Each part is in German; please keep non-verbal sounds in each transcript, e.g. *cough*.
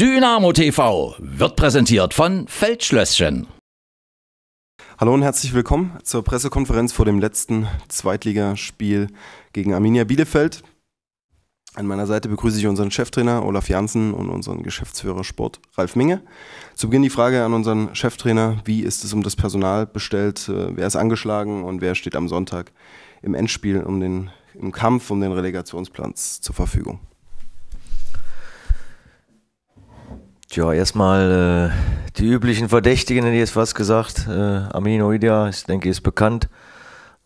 Dynamo TV wird präsentiert von Feldschlösschen. Hallo und herzlich willkommen zur Pressekonferenz vor dem letzten Zweitligaspiel gegen Arminia Bielefeld. An meiner Seite begrüße ich unseren Cheftrainer Olaf Janssen und unseren Geschäftsführer Sport Ralf Minge. Zu Beginn die Frage an unseren Cheftrainer, wie ist es um das Personal bestellt, äh, wer ist angeschlagen und wer steht am Sonntag im Endspiel um den, im Kampf um den Relegationsplatz zur Verfügung? Tja, erstmal äh, die üblichen Verdächtigen, hätte ich jetzt was gesagt. Äh, Amino Idea, ich denke, ist bekannt.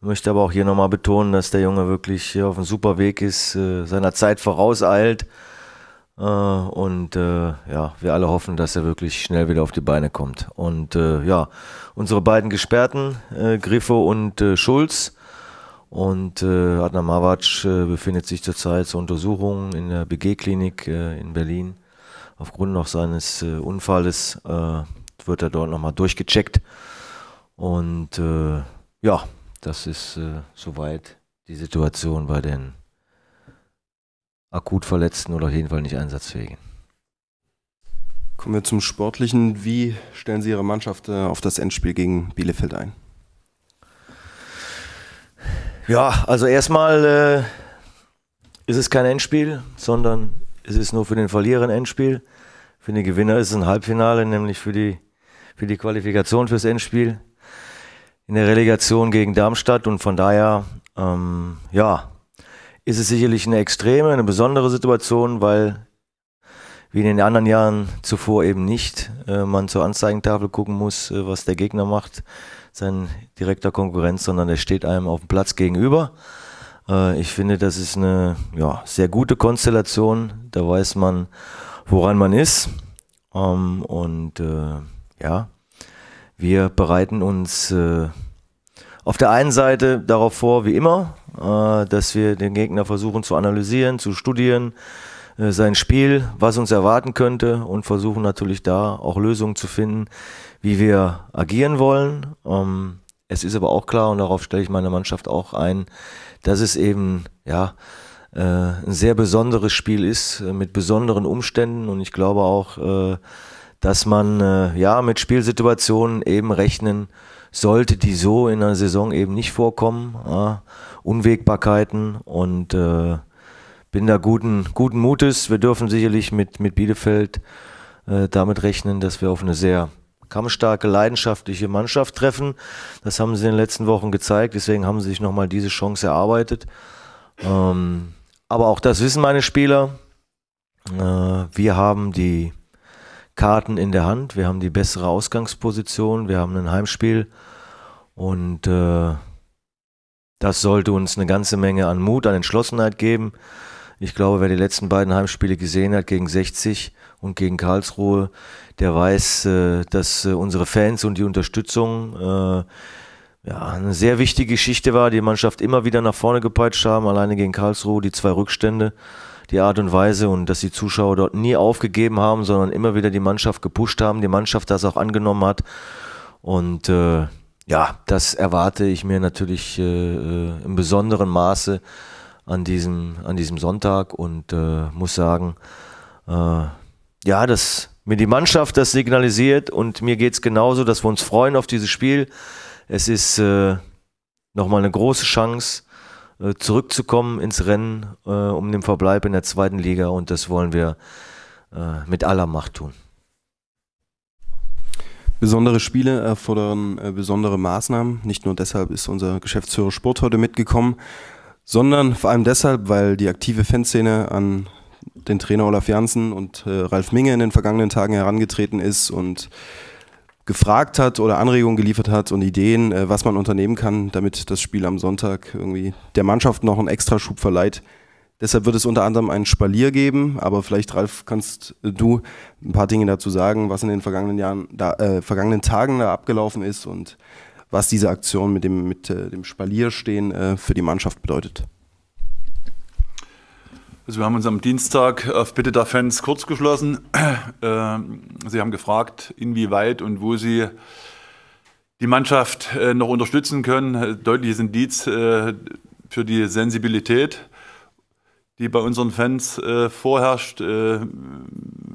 Möchte aber auch hier nochmal betonen, dass der Junge wirklich auf einem super Weg ist, äh, seiner Zeit vorauseilt. Äh, und äh, ja, wir alle hoffen, dass er wirklich schnell wieder auf die Beine kommt. Und äh, ja, unsere beiden Gesperrten, äh, Griffo und äh, Schulz. Und äh, Adnan äh, befindet sich zurzeit zur Untersuchung in der BG-Klinik äh, in Berlin aufgrund noch seines äh, Unfalles äh, wird er dort nochmal durchgecheckt. Und äh, ja, das ist äh, soweit die Situation bei den akut Verletzten oder auf jeden Fall nicht einsatzfähigen. Kommen wir zum Sportlichen. Wie stellen Sie Ihre Mannschaft äh, auf das Endspiel gegen Bielefeld ein? Ja, also erstmal äh, ist es kein Endspiel, sondern es ist nur für den Verlierer ein Endspiel. Für den Gewinner ist es ein Halbfinale, nämlich für die, für die Qualifikation fürs Endspiel in der Relegation gegen Darmstadt. Und von daher, ähm, ja, ist es sicherlich eine extreme, eine besondere Situation, weil wie in den anderen Jahren zuvor eben nicht äh, man zur Anzeigentafel gucken muss, äh, was der Gegner macht, sein direkter Konkurrent, sondern er steht einem auf dem Platz gegenüber. Äh, ich finde, das ist eine ja, sehr gute Konstellation. Da weiß man, woran man ist. Ähm, und äh, ja, wir bereiten uns äh, auf der einen Seite darauf vor, wie immer, dass wir den Gegner versuchen zu analysieren, zu studieren, sein Spiel, was uns erwarten könnte und versuchen natürlich da auch Lösungen zu finden, wie wir agieren wollen. Ähm, es ist aber auch klar, und darauf stelle ich meine Mannschaft auch ein, dass es eben, ja, äh, ein sehr besonderes Spiel ist, äh, mit besonderen Umständen. Und ich glaube auch, äh, dass man äh, ja mit Spielsituationen eben rechnen sollte, die so in einer Saison eben nicht vorkommen. Ja, Unwägbarkeiten und äh, bin da guten, guten Mutes. Wir dürfen sicherlich mit, mit Bielefeld äh, damit rechnen, dass wir auf eine sehr kampfstarke, leidenschaftliche Mannschaft treffen. Das haben sie in den letzten Wochen gezeigt, deswegen haben sie sich nochmal diese Chance erarbeitet. Ähm, aber auch das wissen meine Spieler. Äh, wir haben die Karten in der Hand, wir haben die bessere Ausgangsposition, wir haben ein Heimspiel und äh, das sollte uns eine ganze Menge an Mut, an Entschlossenheit geben. Ich glaube, wer die letzten beiden Heimspiele gesehen hat gegen 60, und gegen Karlsruhe, der weiß, äh, dass äh, unsere Fans und die Unterstützung äh, ja, eine sehr wichtige Geschichte war, die Mannschaft immer wieder nach vorne gepeitscht haben, alleine gegen Karlsruhe, die zwei Rückstände, die Art und Weise und dass die Zuschauer dort nie aufgegeben haben, sondern immer wieder die Mannschaft gepusht haben, die Mannschaft das auch angenommen hat. Und äh, ja, das erwarte ich mir natürlich äh, im besonderen Maße an diesem, an diesem Sonntag und äh, muss sagen, äh, ja, dass mir die Mannschaft das signalisiert und mir geht es genauso, dass wir uns freuen auf dieses Spiel. Es ist äh, nochmal eine große Chance, äh, zurückzukommen ins Rennen äh, um den Verbleib in der zweiten Liga und das wollen wir äh, mit aller Macht tun. Besondere Spiele erfordern äh, besondere Maßnahmen. Nicht nur deshalb ist unser Geschäftsführer Sport heute mitgekommen, sondern vor allem deshalb, weil die aktive Fanszene an den Trainer Olaf Janssen und äh, Ralf Minge in den vergangenen Tagen herangetreten ist und gefragt hat oder Anregungen geliefert hat und Ideen, äh, was man unternehmen kann, damit das Spiel am Sonntag irgendwie der Mannschaft noch einen Extraschub verleiht. Deshalb wird es unter anderem einen Spalier geben, aber vielleicht, Ralf, kannst äh, du ein paar Dinge dazu sagen, was in den vergangenen Jahren, da, äh, vergangenen Tagen da abgelaufen ist und was diese Aktion mit dem, mit, äh, dem Spalier stehen äh, für die Mannschaft bedeutet. Also wir haben uns am Dienstag auf äh, Bitte der Fans kurz geschlossen. *clears throat* Ähm, sie haben gefragt, inwieweit und wo Sie die Mannschaft äh, noch unterstützen können. Äh, deutliches Indiz für die Sensibilität, die bei unseren Fans vorherrscht. Wir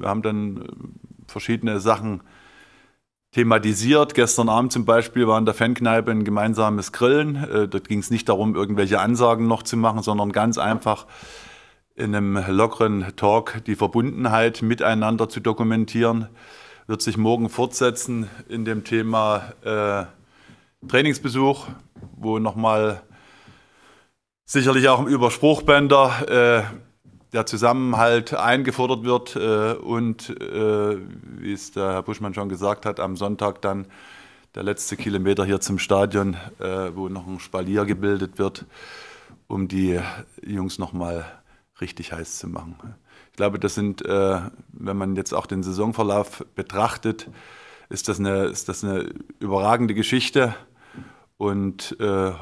haben dann verschiedene Sachen thematisiert. Gestern Abend zum Beispiel war in der Fankneipe ein gemeinsames Grillen. Dort ging es nicht darum, irgendwelche Ansagen noch zu machen, sondern ganz einfach in einem lockeren Talk die Verbundenheit miteinander zu dokumentieren. Wird sich morgen fortsetzen in dem Thema äh, Trainingsbesuch, wo nochmal sicherlich auch über Spruchbänder äh, der Zusammenhalt eingefordert wird äh, und äh, wie es der Herr Buschmann schon gesagt hat, am Sonntag dann der letzte Kilometer hier zum Stadion, äh, wo noch ein Spalier gebildet wird, um die Jungs nochmal richtig heiß zu machen. Ich glaube, das sind, äh, wenn man jetzt auch den Saisonverlauf betrachtet, ist das eine, ist das eine überragende Geschichte. Und äh,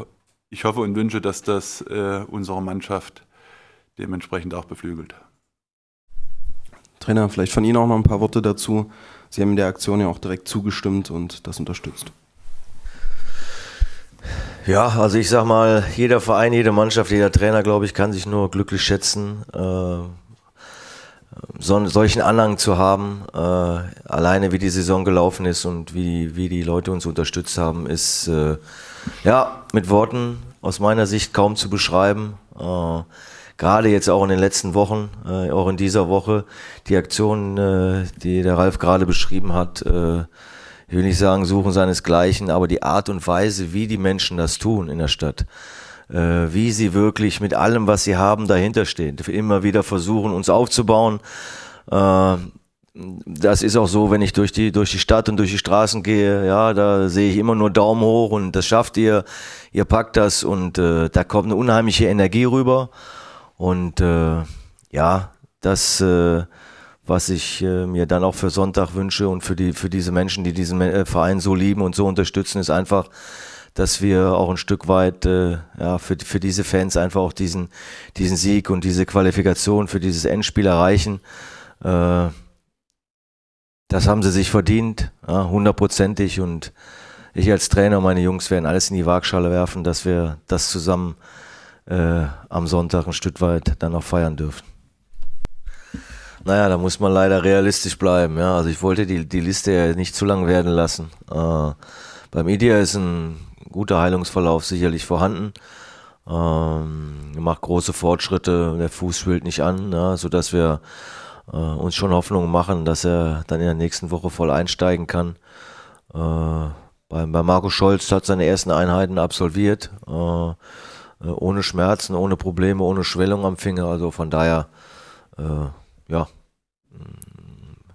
ich hoffe und wünsche, dass das äh, unsere Mannschaft dementsprechend auch beflügelt. Trainer, vielleicht von Ihnen auch noch ein paar Worte dazu. Sie haben der Aktion ja auch direkt zugestimmt und das unterstützt. Ja, also ich sag mal, jeder Verein, jede Mannschaft, jeder Trainer, glaube ich, kann sich nur glücklich schätzen, äh, so, solchen Anhang zu haben. Äh, alleine wie die Saison gelaufen ist und wie, wie die Leute uns unterstützt haben, ist äh, ja mit Worten aus meiner Sicht kaum zu beschreiben. Äh, gerade jetzt auch in den letzten Wochen, äh, auch in dieser Woche, die Aktion, äh, die der Ralf gerade beschrieben hat, ich will nicht sagen suchen seinesgleichen, aber die Art und Weise, wie die Menschen das tun in der Stadt, äh, wie sie wirklich mit allem, was sie haben, dahinterstehen, immer wieder versuchen, uns aufzubauen. Äh, das ist auch so, wenn ich durch die, durch die Stadt und durch die Straßen gehe, ja, da sehe ich immer nur Daumen hoch und das schafft ihr, ihr packt das und äh, da kommt eine unheimliche Energie rüber und äh, ja, das äh, was ich äh, mir dann auch für Sonntag wünsche und für, die, für diese Menschen, die diesen äh, Verein so lieben und so unterstützen, ist einfach, dass wir auch ein Stück weit äh, ja, für, für diese Fans einfach auch diesen, diesen Sieg und diese Qualifikation für dieses Endspiel erreichen. Äh, das haben sie sich verdient, ja, hundertprozentig. Und ich als Trainer und meine Jungs werden alles in die Waagschale werfen, dass wir das zusammen äh, am Sonntag ein Stück weit dann auch feiern dürfen. Naja, da muss man leider realistisch bleiben. Ja, also ich wollte die, die Liste ja nicht zu lang werden lassen. Äh, beim e Idia ist ein guter Heilungsverlauf sicherlich vorhanden. Ähm, macht große Fortschritte, der Fuß schwillt nicht an, ja, sodass wir äh, uns schon Hoffnungen machen, dass er dann in der nächsten Woche voll einsteigen kann. Äh, bei, bei Marco Scholz hat seine ersten Einheiten absolviert, äh, äh, ohne Schmerzen, ohne Probleme, ohne Schwellung am Finger. Also von daher äh, ja, mm.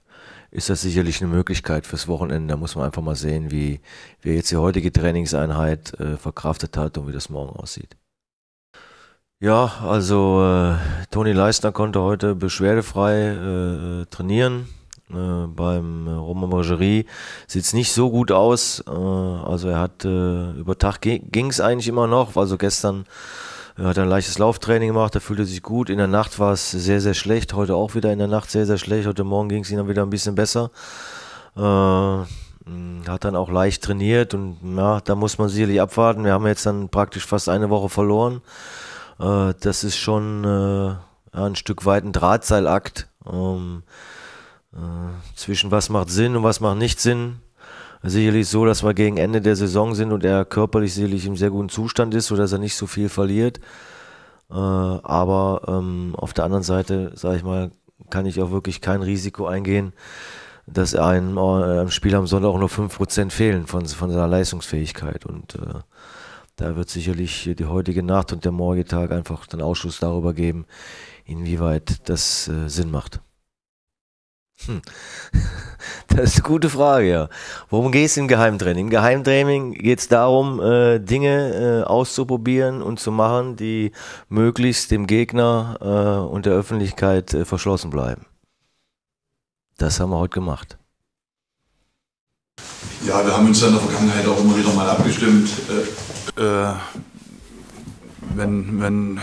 ist das sicherlich eine Möglichkeit fürs Wochenende. Da muss man einfach mal sehen, wie, wie jetzt die heutige Trainingseinheit äh, verkraftet hat und wie das morgen aussieht. Ja, also äh, Toni Leistner konnte heute beschwerdefrei äh, äh trainieren. Äh, beim Roman Margerie sieht es nicht so gut aus. Äh, also er hat äh, über Tag ging es eigentlich immer noch. Also gestern er hat ein leichtes Lauftraining gemacht, er fühlte sich gut. In der Nacht war es sehr, sehr schlecht. Heute auch wieder in der Nacht sehr, sehr schlecht. Heute Morgen ging es ihm dann wieder ein bisschen besser. Äh, hat dann auch leicht trainiert und ja, da muss man sicherlich abwarten. Wir haben jetzt dann praktisch fast eine Woche verloren. Äh, das ist schon äh, ein Stück weit ein Drahtseilakt ähm, äh, zwischen was macht Sinn und was macht nicht Sinn sicherlich so, dass wir gegen Ende der Saison sind und er körperlich sicherlich im sehr guten Zustand ist, sodass er nicht so viel verliert. Äh, aber ähm, auf der anderen Seite, sage ich mal, kann ich auch wirklich kein Risiko eingehen, dass einem äh, am Spiel am Sonntag auch nur 5% fehlen von, von seiner Leistungsfähigkeit. Und äh, da wird sicherlich die heutige Nacht und der morgige Tag einfach den Ausschuss darüber geben, inwieweit das äh, Sinn macht. Hm. *laughs* Das ist eine gute Frage, ja. Worum geht es im Geheimtraining? Im Geheimtraining geht es darum, äh, Dinge äh, auszuprobieren und zu machen, die möglichst dem Gegner äh, und der Öffentlichkeit äh, verschlossen bleiben. Das haben wir heute gemacht. Ja, wir haben uns ja in der Vergangenheit auch immer wieder mal abgestimmt. Äh, äh, wenn, wenn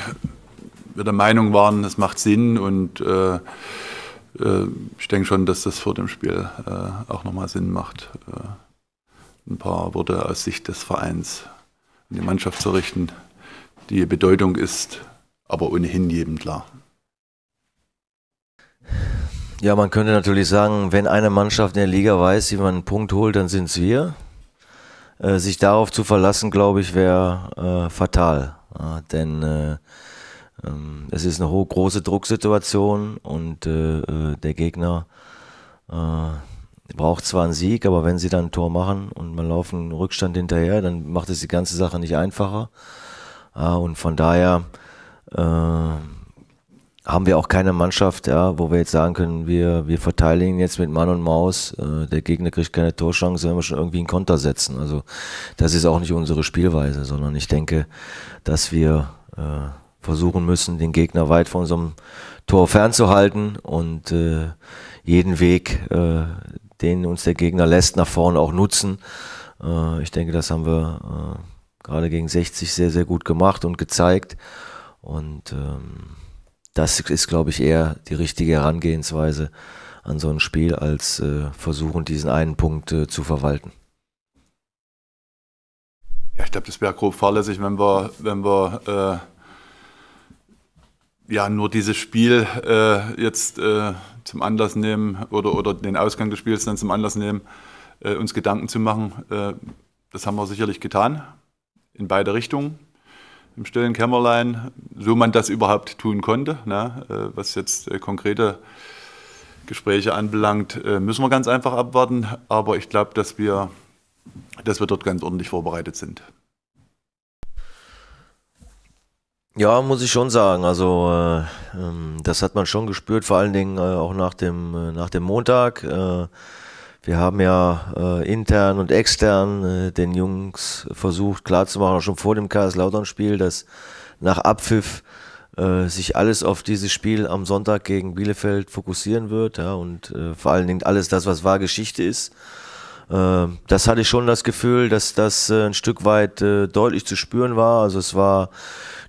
wir der Meinung waren, das macht Sinn und äh, ich denke schon, dass das vor dem Spiel äh, auch nochmal Sinn macht, äh, ein paar Worte aus Sicht des Vereins an die Mannschaft zu richten. Die Bedeutung ist aber ohnehin jedem klar. Ja, man könnte natürlich sagen, wenn eine Mannschaft in der Liga weiß, wie man einen Punkt holt, dann sind es wir. Äh, sich darauf zu verlassen, glaube ich, wäre äh, fatal. denn äh, ähm, es ist eine hohe, große Drucksituation und äh, äh, der Gegner äh, braucht zwar einen Sieg, aber wenn sie dann ein Tor machen und man laufen einen Rückstand hinterher, dann macht es die ganze Sache nicht einfacher. Ja, und von daher äh, haben wir auch keine Mannschaft, ja, wo wir jetzt sagen können, wir, wir verteidigen jetzt mit Mann und Maus, äh, der Gegner kriegt keine Torchance, wenn wir schon irgendwie einen Konter setzen. Also das ist auch nicht unsere Spielweise, sondern ich denke, dass wir äh, versuchen müssen, den Gegner weit von unserem Tor fernzuhalten und äh, jeden Weg, äh, den uns der Gegner lässt, nach vorne auch nutzen. Äh, ich denke, das haben wir äh, gerade gegen 60 sehr, sehr gut gemacht und gezeigt. Und ähm, das ist, glaube ich, eher die richtige Herangehensweise an so ein Spiel, als äh, versuchen, diesen einen Punkt äh, zu verwalten. Ja, ich glaube, das wäre grob fahrlässig, wenn wir, wenn wir ja, nur dieses Spiel äh, jetzt äh, zum Anlass nehmen oder, oder den Ausgang des Spiels dann zum Anlass nehmen, äh, uns Gedanken zu machen, äh, das haben wir sicherlich getan, in beide Richtungen, im stillen Kämmerlein, so man das überhaupt tun konnte. Ne? Äh, was jetzt äh, konkrete Gespräche anbelangt, müssen wir ganz einfach abwarten, aber ich glaube, dass wir, dass wir dort ganz ordentlich vorbereitet sind. Ja, muss ich schon sagen. Also äh, ähm, das hat man schon gespürt, vor allen Dingen äh, auch nach dem, äh, nach dem Montag. Äh, wir haben ja äh, intern und extern äh, den Jungs versucht klarzumachen, auch schon vor dem KS-Lautern-Spiel, dass nach Abpfiff sich alles auf dieses Spiel am Sonntag gegen Bielefeld fokussieren wird ja, und vor allen Dingen alles das, was wahr Geschichte ist. Ähm, das hatte ich schon das Gefühl, dass das äh, ein Stück weit äh, deutlich zu spüren war. Also es war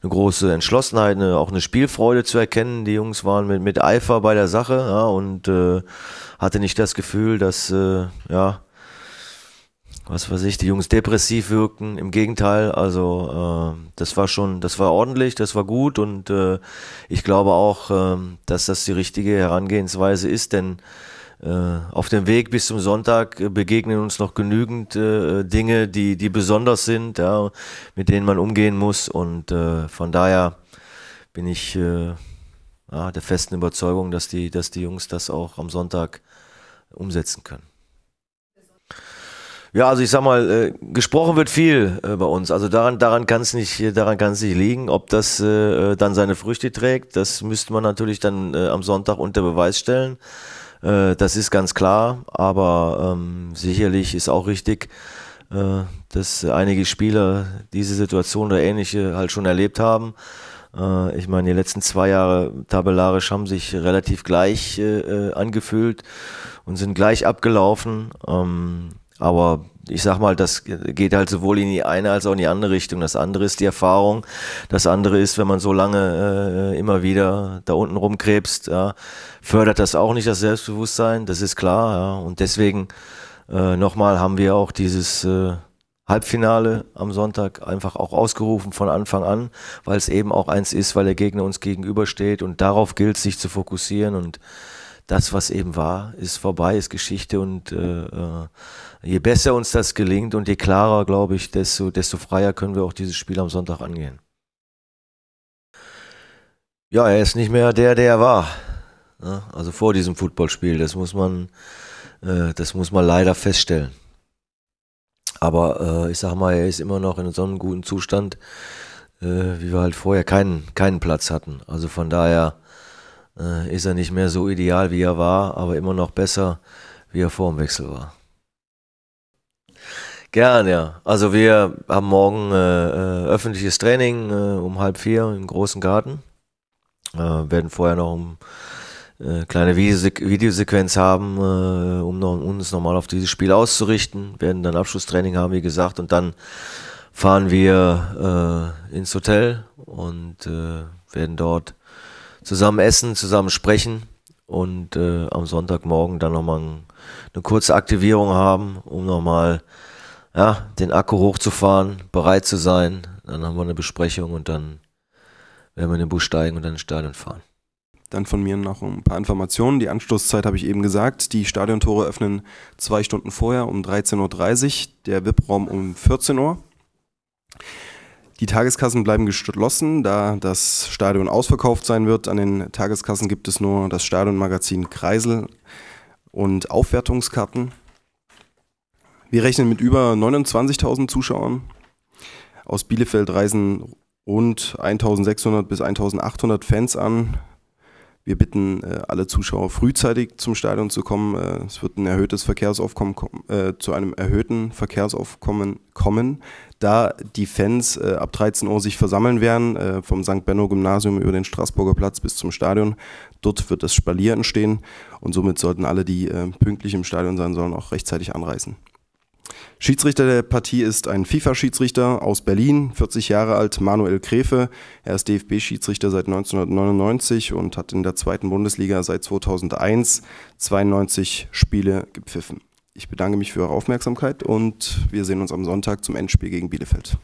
eine große Entschlossenheit, eine, auch eine Spielfreude zu erkennen. Die Jungs waren mit, mit Eifer bei der Sache ja, und äh, hatte nicht das Gefühl, dass äh, ja was weiß ich, die Jungs depressiv wirkten. Im Gegenteil, also äh, das war schon, das war ordentlich, das war gut und äh, ich glaube auch, äh, dass das die richtige Herangehensweise ist, denn äh, auf dem Weg bis zum Sonntag äh, begegnen uns noch genügend äh, Dinge, die, die besonders sind, ja, mit denen man umgehen muss. Und äh, von daher bin ich äh, ja, der festen Überzeugung, dass die, dass die Jungs das auch am Sonntag umsetzen können. Ja, also ich sag mal, äh, gesprochen wird viel bei uns. Also daran, daran kann es nicht, daran kann es nicht liegen, ob das dann seine Früchte trägt. Das müsste man natürlich dann am Sonntag unter Beweis stellen. Äh, das ist ganz klar, aber ähm, sicherlich ist auch richtig, äh, dass einige Spieler diese Situation oder ähnliche halt schon erlebt haben. Äh, ich meine, die letzten zwei Jahre tabellarisch haben sich relativ gleich äh, äh, angefühlt und sind gleich abgelaufen. Ähm, aber ich sag mal, das geht halt sowohl in die eine als auch in die andere Richtung. Das andere ist die Erfahrung. Das andere ist, wenn man so lange äh, immer wieder da unten rumkrebst, ja, fördert das auch nicht das Selbstbewusstsein. Das ist klar. Ja. Und deswegen äh, nochmal haben wir auch dieses äh, Halbfinale am Sonntag einfach auch ausgerufen von Anfang an, weil es eben auch eins ist, weil der Gegner uns gegenübersteht. Und darauf gilt sich zu fokussieren und das, was eben war, ist vorbei, ist Geschichte und äh, äh, je besser uns das gelingt und je klarer, glaube ich, desto, desto freier können wir auch dieses Spiel am Sonntag angehen. Ja, er ist nicht mehr der, der er war. Ne? Also vor diesem Footballspiel, das muss man, äh, das muss man leider feststellen. Aber äh, ich sag mal, er ist immer noch in so einem guten Zustand, äh, wie wir halt vorher keinen, keinen Platz hatten. Also von daher äh, ist er nicht mehr so ideal, wie er war, aber immer noch besser, wie er vor dem Wechsel war. Gerne, ja. Also wir haben morgen äh, äh, öffentliches Training äh, um halb vier im großen Garten. Äh, werden vorher noch um ähm, äh, kleine Videosequenz haben, um uns nochmal auf dieses Spiel auszurichten. Werden dann Abschlusstraining haben, wie gesagt, und dann fahren wir äh, ins Hotel und äh, werden dort zusammen essen, zusammen sprechen und äh, am Sonntagmorgen dann nochmal ein, eine kurze Aktivierung haben, um nochmal ja, den Akku hochzufahren, bereit zu sein. Dann haben wir eine Besprechung und dann werden wir in den Bus steigen und dann ins Stadion fahren. Dann von mir noch ein paar Informationen. Die Anstoßzeit habe ich eben gesagt. Die Stadiontore öffnen zwei Stunden vorher um 13.30 Uhr, der VIP-Raum um 14 Uhr. Die Tageskassen bleiben geschlossen, da das Stadion ausverkauft sein wird. An den Tageskassen gibt es nur das Stadionmagazin Kreisel und Aufwertungskarten. Wir rechnen mit über 29.000 Zuschauern. Aus Bielefeld reisen rund 1.600 bis 1.800 Fans an. Wir bitten äh, alle Zuschauer frühzeitig zum Stadion zu kommen. Äh, es wird ein erhöhtes Verkehrsaufkommen äh, zu einem erhöhten Verkehrsaufkommen kommen, da die Fans äh, ab 13 Uhr sich versammeln werden, äh, vom St. Benno Gymnasium über den Straßburger Platz bis zum Stadion. Dort wird das Spalier entstehen und somit sollten alle, die äh, pünktlich im Stadion sein sollen, auch rechtzeitig anreisen. Schiedsrichter der Partie ist ein FIFA-Schiedsrichter aus Berlin, 40 Jahre alt, Manuel Krefe. Er ist DFB-Schiedsrichter seit 1999 und hat in der zweiten Bundesliga seit 2001 92 Spiele gepfiffen. Ich bedanke mich für eure Aufmerksamkeit und wir sehen uns am Sonntag zum Endspiel gegen Bielefeld.